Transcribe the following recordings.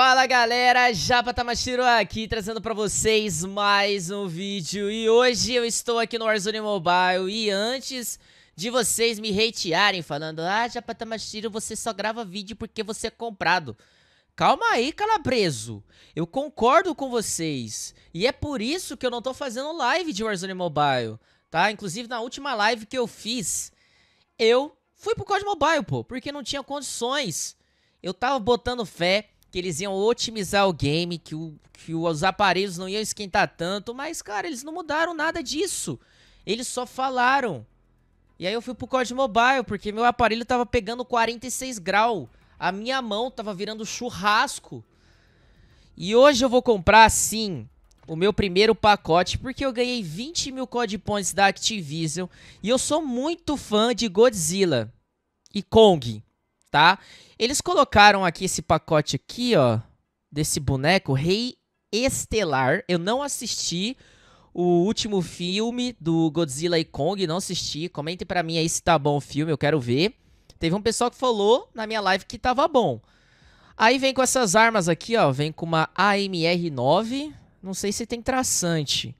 Fala galera, Japa Tamashiro aqui trazendo pra vocês mais um vídeo E hoje eu estou aqui no Warzone Mobile E antes de vocês me hatearem falando Ah, Japa Tamashiro, você só grava vídeo porque você é comprado Calma aí, calabreso Eu concordo com vocês E é por isso que eu não tô fazendo live de Warzone Mobile Tá? Inclusive na última live que eu fiz Eu fui pro COD Mobile, pô Porque não tinha condições Eu tava botando fé que eles iam otimizar o game, que, o, que os aparelhos não iam esquentar tanto, mas, cara, eles não mudaram nada disso. Eles só falaram. E aí eu fui pro COD Mobile, porque meu aparelho tava pegando 46 graus. A minha mão tava virando churrasco. E hoje eu vou comprar, sim, o meu primeiro pacote, porque eu ganhei 20 mil COD Points da Activision. E eu sou muito fã de Godzilla e Kong tá? Eles colocaram aqui esse pacote aqui, ó, desse boneco, Rei Estelar. Eu não assisti o último filme do Godzilla e Kong, não assisti. Comente para mim aí se tá bom o filme, eu quero ver. Teve um pessoal que falou na minha live que tava bom. Aí vem com essas armas aqui, ó, vem com uma AMR-9, não sei se tem traçante.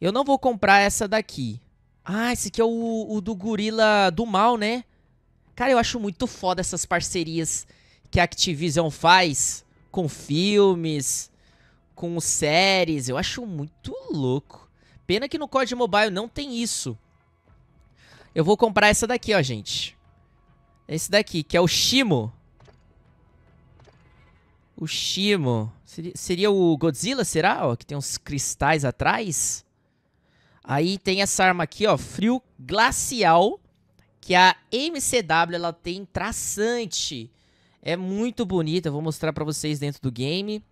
Eu não vou comprar essa daqui. Ah, esse aqui é o, o do gorila do mal, né? Cara, eu acho muito foda essas parcerias que a Activision faz com filmes, com séries. Eu acho muito louco. Pena que no COD Mobile não tem isso. Eu vou comprar essa daqui, ó, gente. Esse daqui, que é o Shimo. O Shimo. Seria, seria o Godzilla, será? Ó, que tem uns cristais atrás. Aí tem essa arma aqui, ó. Frio glacial que a MCW ela tem traçante. É muito bonita, vou mostrar para vocês dentro do game.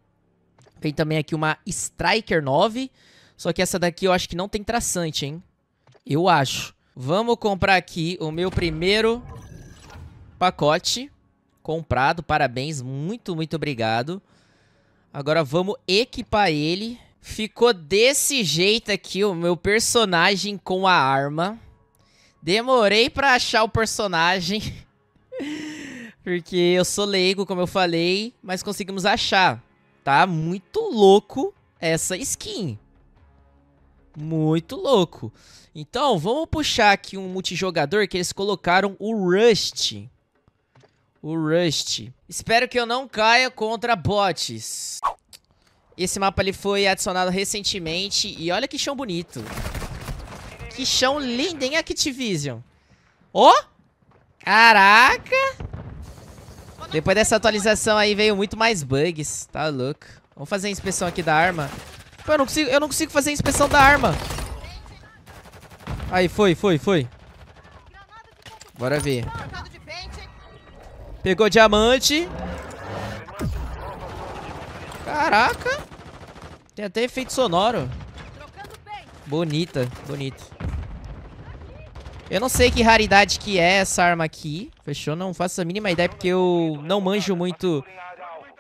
Tem também aqui uma Striker 9, só que essa daqui eu acho que não tem traçante, hein? Eu acho. Vamos comprar aqui o meu primeiro pacote comprado. Parabéns, muito, muito obrigado. Agora vamos equipar ele. Ficou desse jeito aqui o meu personagem com a arma. Demorei para achar o personagem. porque eu sou leigo, como eu falei, mas conseguimos achar. Tá muito louco essa skin. Muito louco. Então, vamos puxar aqui um multijogador que eles colocaram o Rust. O Rust. Espero que eu não caia contra bots. Esse mapa ali foi adicionado recentemente e olha que chão bonito. Que chão lindo, hein, Activision? Ô! Oh? Caraca! Depois dessa atualização aí veio muito mais bugs. Tá louco. Vamos fazer a inspeção aqui da arma. Pô, eu não consigo, eu não consigo fazer a inspeção da arma. Aí, foi, foi, foi. Bora ver. Pegou diamante. Caraca. Tem até efeito sonoro. Bonita, bonito. Eu não sei que raridade que é essa arma aqui. Fechou? Não faço a mínima ideia porque eu não manjo muito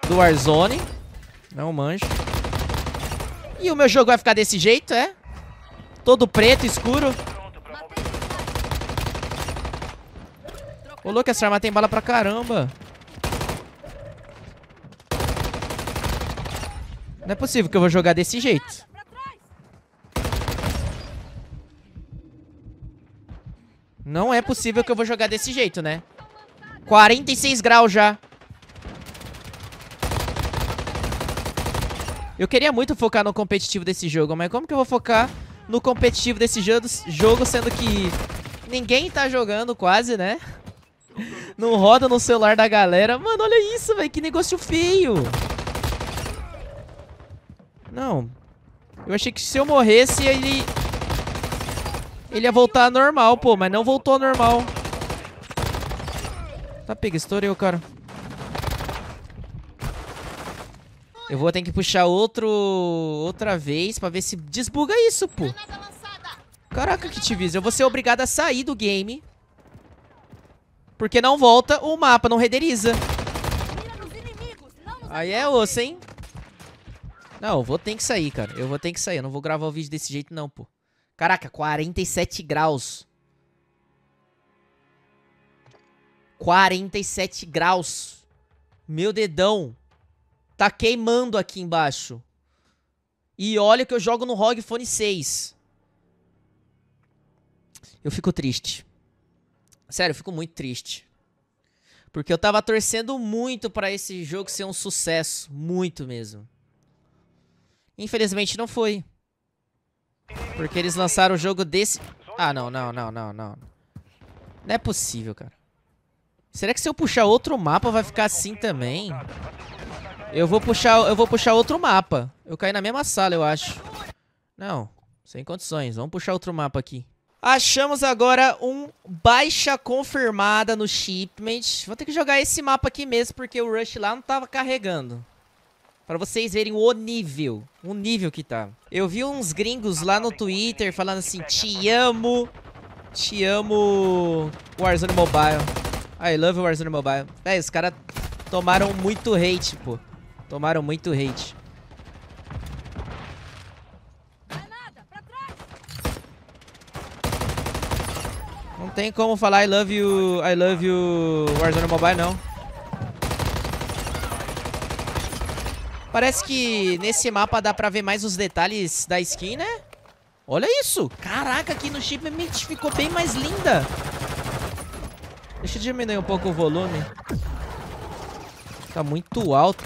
do Warzone. Não manjo. E o meu jogo vai ficar desse jeito, é? Todo preto, escuro. Ô, louco, essa arma tem bala pra caramba. Não é possível que eu vou jogar desse jeito. Não é possível que eu vou jogar desse jeito, né? 46 graus já. Eu queria muito focar no competitivo desse jogo, mas como que eu vou focar no competitivo desse jogo, sendo que ninguém tá jogando quase, né? Não roda no celular da galera. Mano, olha isso, velho. Que negócio feio. Não. Eu achei que se eu morresse, ele ele ia voltar normal, pô, mas não voltou normal. Tá, pega, estourou, o cara. Eu vou ter que puxar outro... Outra vez pra ver se desbuga isso, pô. Caraca, Kitvis, eu vou ser obrigado a sair do game. Porque não volta o mapa, não renderiza. Aí é osso, hein? Não, eu vou ter que sair, cara. Eu vou ter que sair. Eu não vou gravar o vídeo desse jeito, não, pô. Caraca, 47 graus. 47 graus. Meu dedão. Tá queimando aqui embaixo. E olha que eu jogo no ROG Phone 6. Eu fico triste. Sério, eu fico muito triste. Porque eu tava torcendo muito para esse jogo ser um sucesso. Muito mesmo. Infelizmente não foi. Porque eles lançaram o jogo desse... Ah, não, não, não, não, não. Não é possível, cara. Será que se eu puxar outro mapa vai ficar assim também? Eu vou puxar, eu vou puxar outro mapa. Eu caí na mesma sala, eu acho. Não, sem condições. Vamos puxar outro mapa aqui. Achamos agora um baixa confirmada no shipment. Vou ter que jogar esse mapa aqui mesmo, porque o Rush lá não tava carregando. Pra vocês verem o nível. O nível que tá. Eu vi uns gringos lá no Twitter falando assim, te amo. Te amo Warzone Mobile. I love Warzone Mobile. É, os caras tomaram muito hate, pô. Tomaram muito hate. Não tem como falar I love you, I love you Warzone Mobile, não. Parece que nesse mapa dá pra ver mais os detalhes da skin, né? Olha isso! Caraca, aqui no chip ficou bem mais linda! Deixa eu diminuir um pouco o volume. Tá muito alto.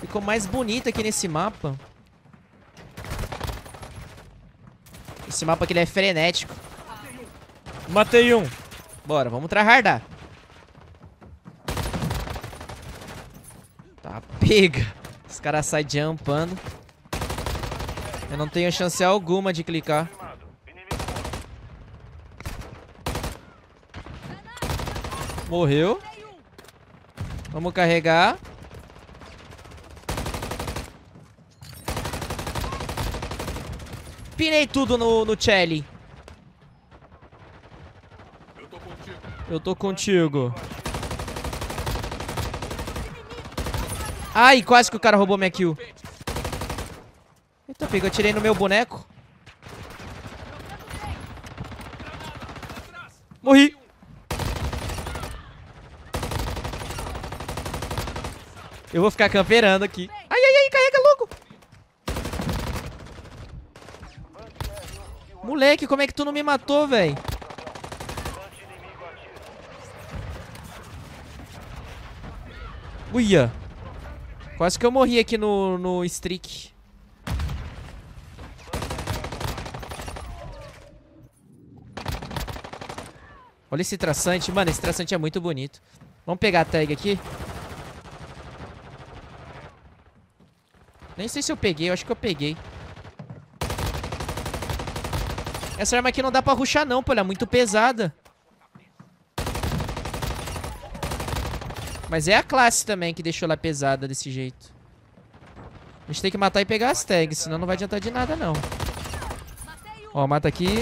Ficou mais bonita aqui nesse mapa. Esse mapa aqui é frenético. Matei um. Bora, vamos tryhardar. Pega. Os caras saem jumpando. Eu não tenho chance alguma de clicar. Morreu. Vamos carregar. Pinei tudo no, no Chelly. Eu tô contigo. Eu tô contigo. Ai, quase que o cara roubou minha kill. Eita, pega, eu tirei no meu boneco. Morri. Eu vou ficar camperando aqui. Ai, ai, ai, carrega logo. Moleque, como é que tu não me matou, velho? Uia. Quase que eu morri aqui no, no streak. Olha esse traçante. Mano, esse traçante é muito bonito. Vamos pegar a tag aqui. Nem sei se eu peguei, eu acho que eu peguei. Essa arma aqui não dá pra ruxar não, pô. Ela é muito pesada. Mas é a classe também que deixou ela pesada desse jeito. A gente tem que matar e pegar as tags, senão não vai adiantar de nada, não. Ó, mata aqui.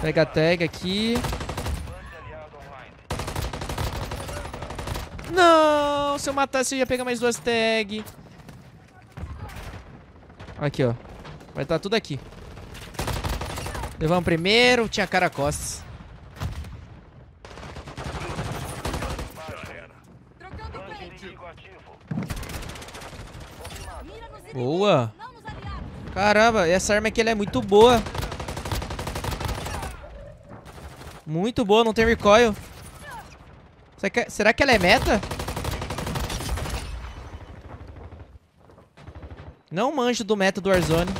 Pega a tag aqui. Não! Se eu matasse, eu ia pegar mais duas tags. Aqui, ó. Vai estar tá tudo aqui. Levamos primeiro, tinha cara costas. Boa. Caramba, essa arma aqui é muito boa. Muito boa, não tem recoil. Será que ela é meta? Não manjo do meta do Warzone.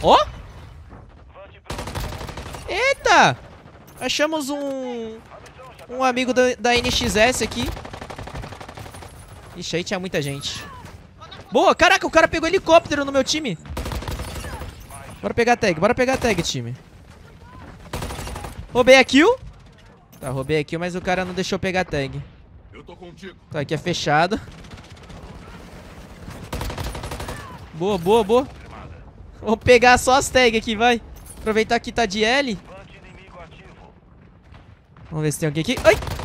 Ó! Oh! Eita! Achamos um... Um amigo da, da NXS aqui. Ixi, aí tinha muita gente. Boa! Caraca, o cara pegou helicóptero no meu time. Bora pegar a tag, bora pegar a tag, time. Roubei a kill. Tá, roubei a kill, mas o cara não deixou pegar a tag. Eu tô contigo. Tá, aqui é fechado. Boa, boa, boa. Vou pegar só as tags aqui, vai. Aproveitar que tá de L. Vamos ver se tem alguém aqui. Ai!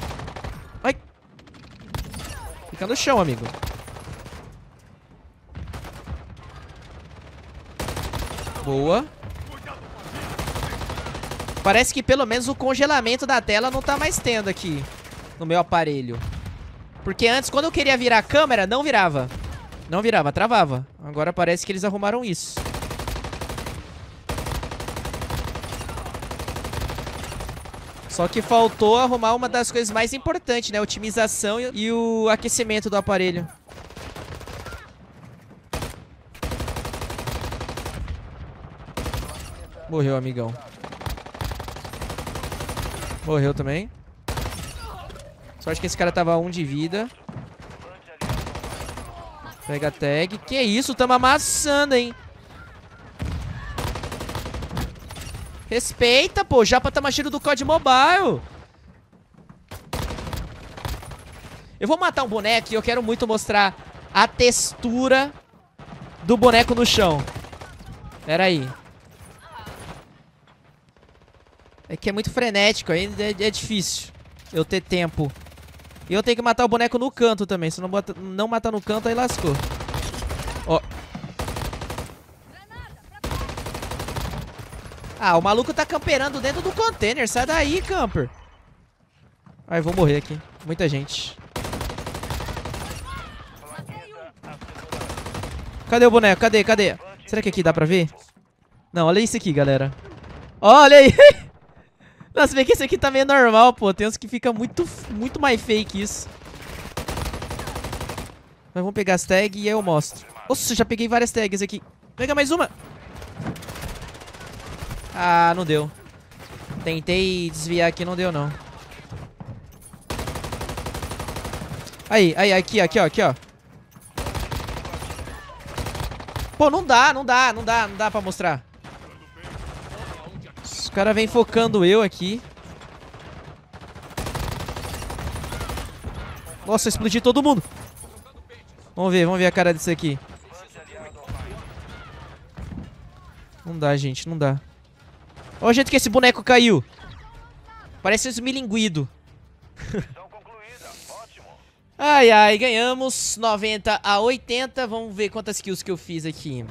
Fica no chão, amigo. Boa. Parece que pelo menos o congelamento da tela não tá mais tendo aqui no meu aparelho. Porque antes, quando eu queria virar a câmera, não virava. Não virava, travava. Agora parece que eles arrumaram isso. Só que faltou arrumar uma das coisas mais importantes, né? Otimização e o aquecimento do aparelho. Morreu, amigão. Morreu também. Só acho que esse cara tava um de vida. Pega a tag. Que isso, tamo amassando, hein? Respeita, pô. Japa tá machiro do COD Mobile. Eu vou matar um boneco e eu quero muito mostrar a textura do boneco no chão. Pera aí. É que é muito frenético, aí é, é, difícil eu ter tempo. E eu tenho que matar o boneco no canto também. Se não, bota, não matar no canto, aí lascou. Ah, o maluco tá camperando dentro do container. Sai daí, camper. Ai, vou morrer aqui. Muita gente. Cadê o boneco? Cadê? Cadê? Será que aqui dá pra ver? Não, olha isso aqui, galera. Olha aí! Nossa, vê que esse aqui tá meio normal, pô. Tem uns que fica muito, muito mais fake isso. Mas vamos pegar as tags e aí eu mostro. Nossa, já peguei várias tags aqui. Pega mais uma. Ah, não deu. Tentei desviar aqui, não deu não. Aí, aí, aqui, aqui, ó, aqui, ó. Pô, não dá, não dá, não dá, não dá pra mostrar. Os caras vêm focando eu aqui. Nossa, explodi todo mundo. Vamos ver, vamos ver a cara disso aqui. Não dá, gente, não dá. Olha o jeito que esse boneco caiu. Parece um esmilinguido. ai, ai, ganhamos 90 a 80. Vamos ver quantas kills que eu fiz aqui.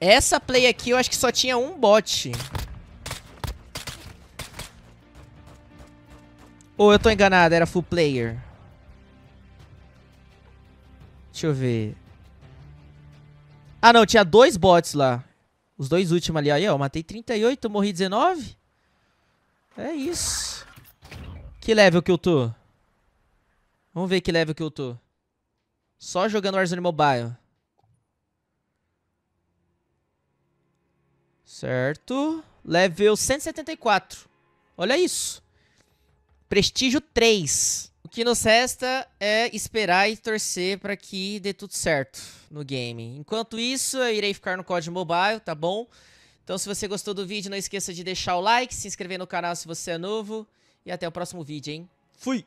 Essa play aqui eu acho que só tinha um bot. Ou eu tô enganado, era full player. Deixa eu ver. Ah, não, tinha dois bots lá. Os dois últimos ali, aí, ó. matei 38, morri 19. É isso. Que level que eu tô? Vamos ver que level que eu tô. Só jogando Warzone Mobile. Certo. Level 174. Olha isso. Prestígio 3 que nos resta é esperar e torcer para que dê tudo certo no game. Enquanto isso, eu irei ficar no código Mobile, tá bom? Então se você gostou do vídeo, não esqueça de deixar o like, se inscrever no canal se você é novo. E até o próximo vídeo, hein? Fui!